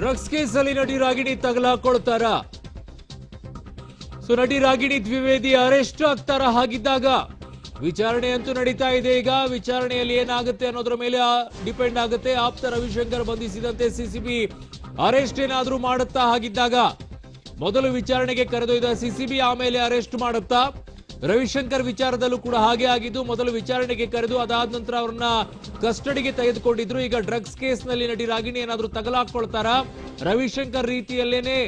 drugs case ಅಲ್ಲಿ ನಟಿ ರಾಗಿಣಿ ಕೊಡ್ತಾರ ಸೊ ನಟಿ ರಾಗಿಣಿ ದ್ವಿವೇದಿ ಅರೆಸ್ಟ್ ಆಗ್ತಾರ ಹಾಗಿದ್ದಾಗ ವಿಚಾರಣೆ ಅಂತೂ ನಡೀತಾ ಇದೆ ಈಗ ವಿಚಾರಣೆಯಲ್ಲಿ ಏನಾಗುತ್ತೆ ಅನ್ನೋದ್ರ ಮೇಲೆ ಡಿಪೆಂಡ್ ಆಗುತ್ತೆ ಆಪ್ತ ರವಿಶಂಕರ್ ಬಂಧಿಸಿದಂತೆ ಸಿಸಿಬಿ ಅರೆಸ್ಟ್ ಏನಾದ್ರೂ ಮಾಡುತ್ತಾ ಹಾಗಿದ್ದಾಗ ಮೊದಲು ವಿಚಾರಣೆಗೆ ಕರೆದೊಯ್ದ ಸಿಸಿಬಿ ಆಮೇಲೆ ಅರೆಸ್ಟ್ ಮಾಡುತ್ತಾ ರವಿಶಂಕರ್ ವಿಚಾರದಲ್ಲೂ ಕೂಡ ಹಾಗೆ ಆಗಿದ್ದು ಮೊದಲು ವಿಚಾರಣೆಗೆ ಕರೆದು ಅದಾದ ನಂತರ ಅವರನ್ನ ಕಸ್ಟಡಿಗೆ ತೆಗೆದುಕೊಂಡಿದ್ರು ಈಗ ಡ್ರಗ್ಸ್ ಕೇಸ್ ನಲ್ಲಿ ನಟಿ ರಾಗಿಣಿ ಏನಾದ್ರೂ ತಗಲಾಕೊಳ್ತಾರ ರವಿಶಂಕರ್ ರೀತಿಯಲ್ಲೇನೆ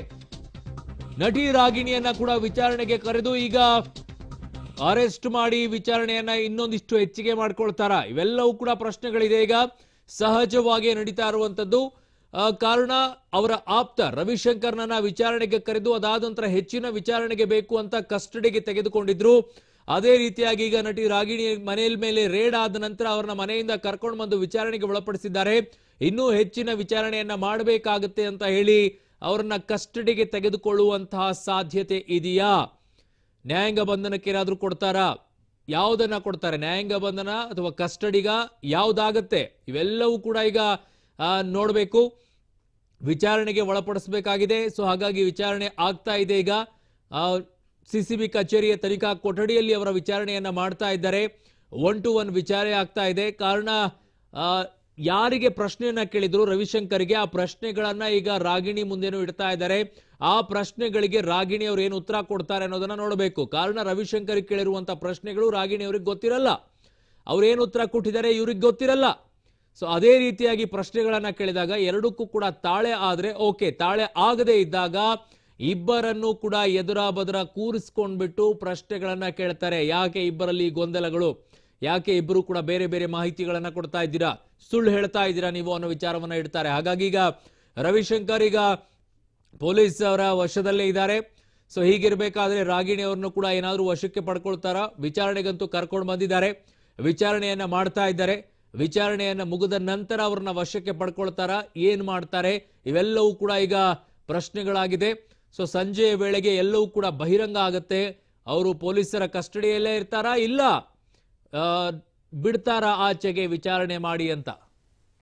ನಟಿ ರಾಗಿಣಿಯನ್ನ ಕೂಡ ವಿಚಾರಣೆಗೆ ಕರೆದು ಈಗ ಅರೆಸ್ಟ್ ಮಾಡಿ ವಿಚಾರಣೆಯನ್ನ ಇನ್ನೊಂದಿಷ್ಟು ಹೆಚ್ಚಿಗೆ ಮಾಡ್ಕೊಳ್ತಾರ ಇವೆಲ್ಲವೂ ಕೂಡ ಪ್ರಶ್ನೆಗಳಿದೆ ಈಗ ಸಹಜವಾಗಿ ನಡೀತಾ ಇರುವಂತದ್ದು ಕಾರಣ ಅವರ ಆಪ್ತ ರವಿಶಂಕರ್ನ ವಿಚಾರಣೆಗೆ ಕರೆದು ಅದಾದ ನಂತರ ಹೆಚ್ಚಿನ ವಿಚಾರಣೆಗೆ ಬೇಕು ಅಂತ ಕಸ್ಟಡಿಗೆ ತೆಗೆದುಕೊಂಡಿದ್ರು ಅದೇ ರೀತಿಯಾಗಿ ಈಗ ನಟಿ ರಾಗಿಣಿ ಮನೆಯ ಮೇಲೆ ರೇಡ್ ಆದ ನಂತರ ಅವರನ್ನ ಮನೆಯಿಂದ ಕರ್ಕೊಂಡು ಬಂದು ವಿಚಾರಣೆಗೆ ಒಳಪಡಿಸಿದ್ದಾರೆ ಇನ್ನೂ ಹೆಚ್ಚಿನ ವಿಚಾರಣೆಯನ್ನ ಮಾಡಬೇಕಾಗತ್ತೆ ಅಂತ ಹೇಳಿ ಅವರನ್ನ ಕಸ್ಟಡಿಗೆ ತೆಗೆದುಕೊಳ್ಳುವಂತಹ ಸಾಧ್ಯತೆ ಇದೆಯಾ ನ್ಯಾಯಾಂಗ ಬಂಧನಕ್ಕೆ ಏನಾದರೂ ಕೊಡ್ತಾರಾ ಯಾವುದನ್ನ ಕೊಡ್ತಾರೆ ನ್ಯಾಯಾಂಗ ಬಂಧನ ಅಥವಾ ಕಸ್ಟಡಿಗ ಯಾವುದಾಗತ್ತೆ ಇವೆಲ್ಲವೂ ಕೂಡ ಈಗ ನೋಡಬೇಕು ವಿಚಾರಣೆಗೆ ಒಳಪಡಿಸಬೇಕಾಗಿದೆ ಸೊ ಹಾಗಾಗಿ ವಿಚಾರಣೆ ಆಗ್ತಾ ಇದೆ ಈಗ ಬಿ ಕಚೇರಿಯ ತನಿಖಾ ಕೊಠಡಿಯಲ್ಲಿ ಅವರ ವಿಚಾರಣೆಯನ್ನು ಮಾಡ್ತಾ ಇದ್ದಾರೆ ಒನ್ ಟು ಒನ್ ವಿಚಾರಣೆ ಆಗ್ತಾ ಇದೆ ಕಾರಣ ಯಾರಿಗೆ ಪ್ರಶ್ನೆಯನ್ನ ಕೇಳಿದ್ರು ರವಿಶಂಕರ್ಗೆ ಆ ಪ್ರಶ್ನೆಗಳನ್ನ ಈಗ ರಾಗಿಣಿ ಮುಂದೇನು ಇಡ್ತಾ ಇದ್ದಾರೆ ಆ ಪ್ರಶ್ನೆಗಳಿಗೆ ರಾಗಿಣಿ ಅವರು ಏನು ಉತ್ತರ ಕೊಡ್ತಾರೆ ಅನ್ನೋದನ್ನ ನೋಡಬೇಕು ಕಾರಣ ರವಿಶಂಕರ್ ಕೇಳಿರುವಂತಹ ಪ್ರಶ್ನೆಗಳು ರಾಗಿಣಿ ಅವ್ರಿಗೆ ಗೊತ್ತಿರಲ್ಲ ಅವ್ರೇನು ಉತ್ತರ ಕೊಟ್ಟಿದ್ದಾರೆ ಇವ್ರಿಗೆ ಗೊತ್ತಿರಲ್ಲ ಸೊ ಅದೇ ರೀತಿಯಾಗಿ ಪ್ರಶ್ನೆಗಳನ್ನ ಕೇಳಿದಾಗ ಎರಡಕ್ಕೂ ಕೂಡ ತಾಳೆ ಆದ್ರೆ ಓಕೆ ತಾಳೆ ಆಗದೆ ಇದ್ದಾಗ ಇಬ್ಬರನ್ನು ಕೂಡ ಎದುರ ಬದುರ ಕೂರಿಸ್ಕೊಂಡ್ಬಿಟ್ಟು ಪ್ರಶ್ನೆಗಳನ್ನ ಕೇಳ್ತಾರೆ ಯಾಕೆ ಇಬ್ಬರಲ್ಲಿ ಗೊಂದಲಗಳು ಯಾಕೆ ಇಬ್ಬರು ಕೂಡ ಬೇರೆ ಬೇರೆ ಮಾಹಿತಿಗಳನ್ನ ಕೊಡ್ತಾ ಇದ್ದೀರಾ ಸುಳ್ಳು ಹೇಳ್ತಾ ಇದ್ದೀರಾ ನೀವು ಅನ್ನೋ ವಿಚಾರವನ್ನ ಇಡ್ತಾರೆ ಹಾಗಾಗಿ ಈಗ ರವಿಶಂಕರ್ ಈಗ ಪೊಲೀಸ್ ಅವರ ವಶದಲ್ಲೇ ಇದ್ದಾರೆ ಸೊ ಹೀಗಿರ್ಬೇಕಾದ್ರೆ ರಾಗಿಣಿ ಅವರನ್ನು ಕೂಡ ಏನಾದರೂ ವಶಕ್ಕೆ ಪಡ್ಕೊಳ್ತಾರ ವಿಚಾರಣೆಗಂತೂ ಕರ್ಕೊಂಡು ಬಂದಿದ್ದಾರೆ ವಿಚಾರಣೆಯನ್ನ ಮಾಡ್ತಾ ಇದ್ದಾರೆ ವಿಚಾರಣೆಯನ್ನು ಮುಗಿದ ನಂತರ ಅವ್ರನ್ನ ವಶಕ್ಕೆ ಪಡ್ಕೊಳ್ತಾರ ಏನ್ ಮಾಡ್ತಾರೆ ಇವೆಲ್ಲವೂ ಕೂಡ ಈಗ ಪ್ರಶ್ನೆಗಳಾಗಿದೆ ಸೊ ಸಂಜೆಯ ವೇಳೆಗೆ ಎಲ್ಲವೂ ಕೂಡ ಬಹಿರಂಗ ಆಗುತ್ತೆ ಅವರು ಪೊಲೀಸರ ಕಸ್ಟಡಿಯಲ್ಲೇ ಇರ್ತಾರಾ ಇಲ್ಲ ಬಿಡ್ತಾರಾ ಆಚೆಗೆ ವಿಚಾರಣೆ ಮಾಡಿ ಅಂತ